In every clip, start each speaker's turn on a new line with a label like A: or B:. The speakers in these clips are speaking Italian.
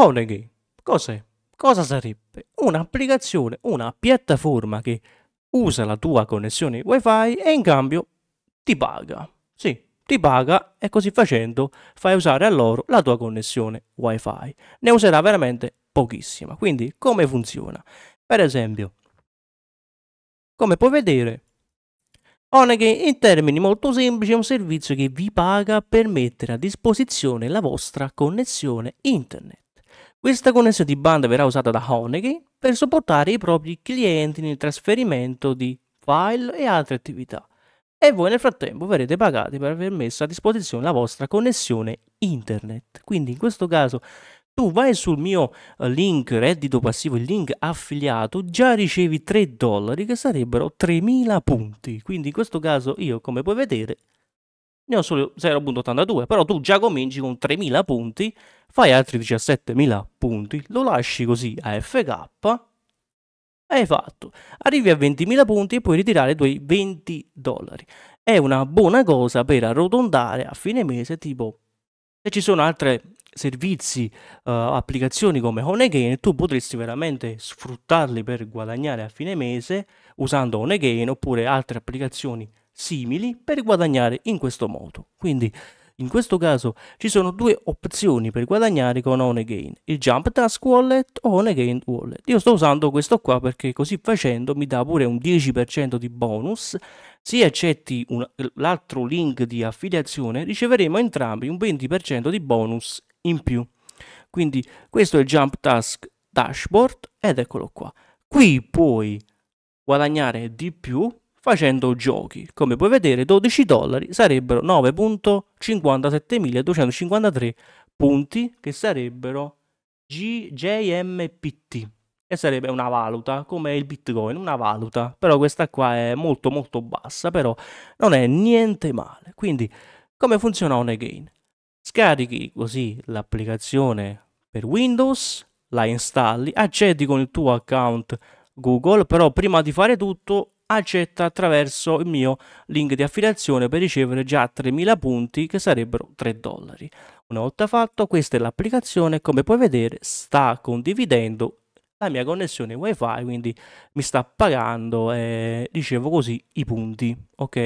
A: Honegay, cos'è? Cosa sarebbe? Un'applicazione, una piattaforma che usa la tua connessione wifi e in cambio ti paga. Sì, ti paga e così facendo fai usare a loro la tua connessione wifi. Ne userà veramente pochissima. Quindi come funziona? Per esempio, come puoi vedere, Onegay in termini molto semplici è un servizio che vi paga per mettere a disposizione la vostra connessione internet. Questa connessione di banda verrà usata da Honegay per supportare i propri clienti nel trasferimento di file e altre attività e voi nel frattempo verrete pagati per aver messo a disposizione la vostra connessione internet. Quindi in questo caso tu vai sul mio eh, link reddito passivo, il link affiliato, già ricevi 3 dollari che sarebbero 3000 punti. Quindi in questo caso io come puoi vedere ne ho solo 0.82, però tu già cominci con 3.000 punti, fai altri 17.000 punti, lo lasci così a FK, hai fatto. Arrivi a 20.000 punti e puoi ritirare i tuoi 20 dollari. È una buona cosa per arrotondare a fine mese, tipo se ci sono altri servizi, uh, applicazioni come Honegain, tu potresti veramente sfruttarli per guadagnare a fine mese usando Honegain oppure altre applicazioni simili per guadagnare in questo modo. Quindi in questo caso ci sono due opzioni per guadagnare con OnAgain, il Jump Task Wallet o OnAgain Wallet. Io sto usando questo qua perché così facendo mi dà pure un 10% di bonus. Se accetti l'altro link di affiliazione riceveremo entrambi un 20% di bonus in più. Quindi questo è il Jump Task Dashboard ed eccolo qua. Qui puoi guadagnare di più facendo giochi. Come puoi vedere 12 dollari sarebbero 9.57253 punti che sarebbero GJMPT e sarebbe una valuta come il bitcoin una valuta però questa qua è molto molto bassa però non è niente male quindi come funziona on scarichi così l'applicazione per windows la installi accedi con il tuo account google però prima di fare tutto accetta attraverso il mio link di affiliazione per ricevere già 3.000 punti che sarebbero 3 dollari. Una volta fatto, questa è l'applicazione, come puoi vedere sta condividendo la mia connessione wifi, quindi mi sta pagando, eh, ricevo così, i punti, ok?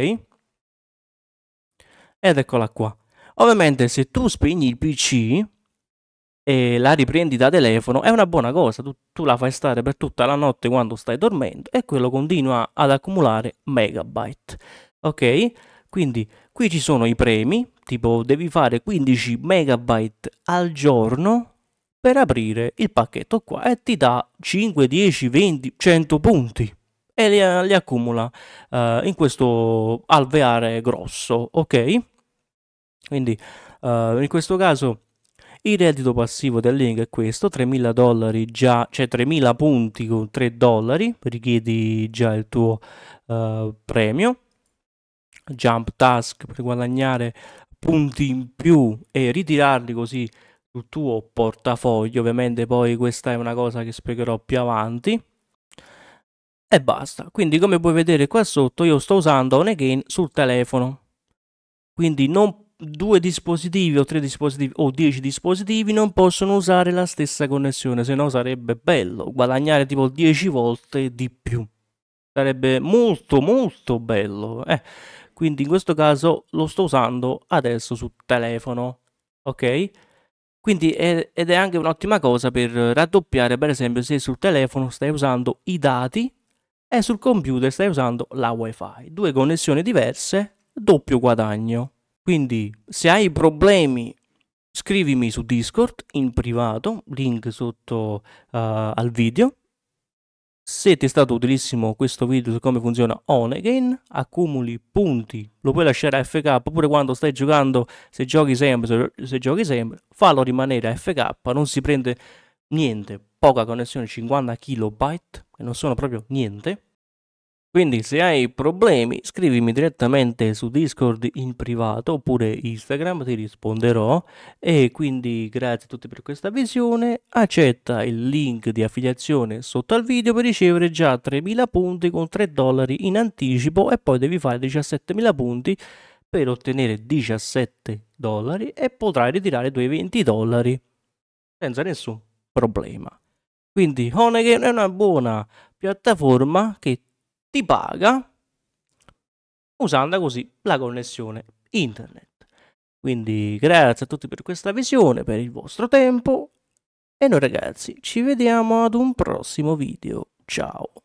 A: Ed eccola qua. Ovviamente se tu spegni il PC, e la riprendi da telefono è una buona cosa, tu, tu, la fai stare per tutta la notte quando stai dormendo e quello continua ad accumulare megabyte. Ok? Quindi qui ci sono i premi, tipo devi fare 15 megabyte al giorno per aprire il pacchetto qua e ti dà 5, 10, 20, 100 punti e li, li accumula uh, in questo alveare grosso, ok? Quindi uh, in questo caso il reddito passivo dell'Ing è questo, 3.000 dollari già, cioè 3.000 punti con 3 dollari, richiedi già il tuo uh, premio. Jump task per guadagnare punti in più e ritirarli così sul tuo portafoglio. Ovviamente poi questa è una cosa che spiegherò più avanti. E basta. Quindi come puoi vedere qua sotto io sto usando Onegame sul telefono. Quindi non due dispositivi o tre dispositivi o dieci dispositivi non possono usare la stessa connessione, se no sarebbe bello guadagnare tipo dieci volte di più. Sarebbe molto molto bello. Eh, quindi in questo caso lo sto usando adesso sul telefono, ok? Quindi è, ed è anche un'ottima cosa per raddoppiare, per esempio, se sul telefono stai usando i dati e sul computer stai usando la wifi. Due connessioni diverse, doppio guadagno. Quindi se hai problemi scrivimi su Discord in privato, link sotto uh, al video. Se ti è stato utilissimo questo video su come funziona On Again, accumuli punti, lo puoi lasciare a FK oppure quando stai giocando, se giochi sempre, se giochi sempre, fallo rimanere a FK, non si prende niente, poca connessione, 50 KB, che non sono proprio niente, quindi se hai problemi scrivimi direttamente su Discord in privato oppure Instagram, ti risponderò. E quindi grazie a tutti per questa visione. Accetta il link di affiliazione sotto al video per ricevere già 3.000 punti con 3 dollari in anticipo e poi devi fare 17.000 punti per ottenere 17 dollari e potrai ritirare i 20 dollari senza nessun problema. Quindi Honegen è una buona piattaforma che ti ti paga usando così la connessione internet. Quindi grazie a tutti per questa visione, per il vostro tempo e noi ragazzi ci vediamo ad un prossimo video. Ciao!